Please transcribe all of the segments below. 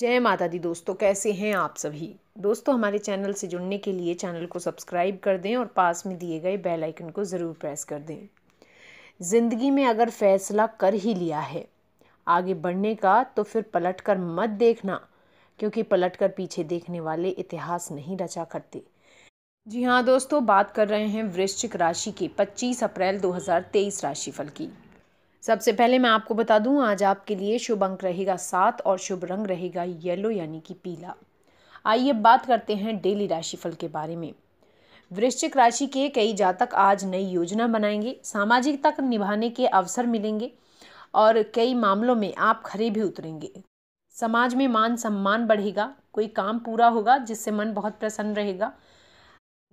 जय माता दी दोस्तों कैसे हैं आप सभी दोस्तों हमारे चैनल से जुड़ने के लिए चैनल को सब्सक्राइब कर दें और पास में दिए गए बेल आइकन को ज़रूर प्रेस कर दें ज़िंदगी में अगर फैसला कर ही लिया है आगे बढ़ने का तो फिर पलट कर मत देखना क्योंकि पलट कर पीछे देखने वाले इतिहास नहीं रचा करते जी हाँ दोस्तों बात कर रहे हैं वृश्चिक राशि के 25 अप्रैल 2023 राशिफल की सबसे पहले मैं आपको बता दूं आज आपके लिए शुभ अंक रहेगा सात और शुभ रंग रहेगा येलो यानी कि पीला आइए बात करते हैं डेली राशिफल के बारे में वृश्चिक राशि के कई जातक आज नई योजना बनाएंगे सामाजिक तक निभाने के अवसर मिलेंगे और कई मामलों में आप खरे भी उतरेंगे समाज में मान सम्मान बढ़ेगा कोई काम पूरा होगा जिससे मन बहुत प्रसन्न रहेगा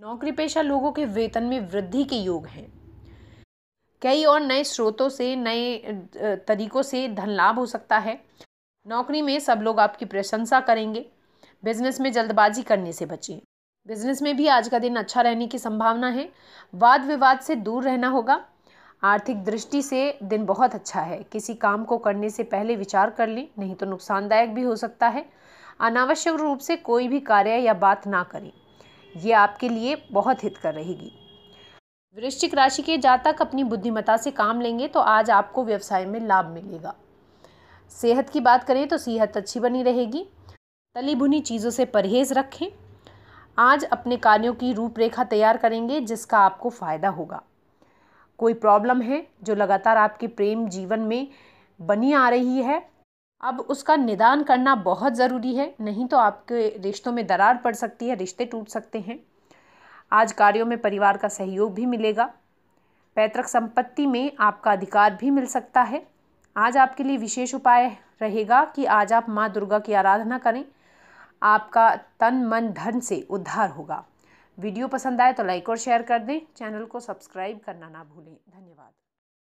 नौकरी पेशा लोगों के वेतन में वृद्धि के योग हैं कई और नए स्रोतों से नए तरीक़ों से धन लाभ हो सकता है नौकरी में सब लोग आपकी प्रशंसा करेंगे बिजनेस में जल्दबाजी करने से बचें बिजनेस में भी आज का दिन अच्छा रहने की संभावना है वाद विवाद से दूर रहना होगा आर्थिक दृष्टि से दिन बहुत अच्छा है किसी काम को करने से पहले विचार कर लें नहीं तो नुकसानदायक भी हो सकता है अनावश्यक रूप से कोई भी कार्य या बात ना करें ये आपके लिए बहुत हित कर रहेगी वृश्चिक राशि के जातक अपनी बुद्धिमत्ता से काम लेंगे तो आज आपको व्यवसाय में लाभ मिलेगा सेहत की बात करें तो सेहत अच्छी बनी रहेगी तली भुनी चीज़ों से परहेज़ रखें आज अपने कार्यों की रूपरेखा तैयार करेंगे जिसका आपको फ़ायदा होगा कोई प्रॉब्लम है जो लगातार आपके प्रेम जीवन में बनी आ रही है अब उसका निदान करना बहुत ज़रूरी है नहीं तो आपके रिश्तों में दरार पड़ सकती है रिश्ते टूट सकते हैं आज कार्यों में परिवार का सहयोग भी मिलेगा पैतृक संपत्ति में आपका अधिकार भी मिल सकता है आज आपके लिए विशेष उपाय रहेगा कि आज आप माँ दुर्गा की आराधना करें आपका तन मन धन से उद्धार होगा वीडियो पसंद आए तो लाइक और शेयर कर दें चैनल को सब्सक्राइब करना ना भूलें धन्यवाद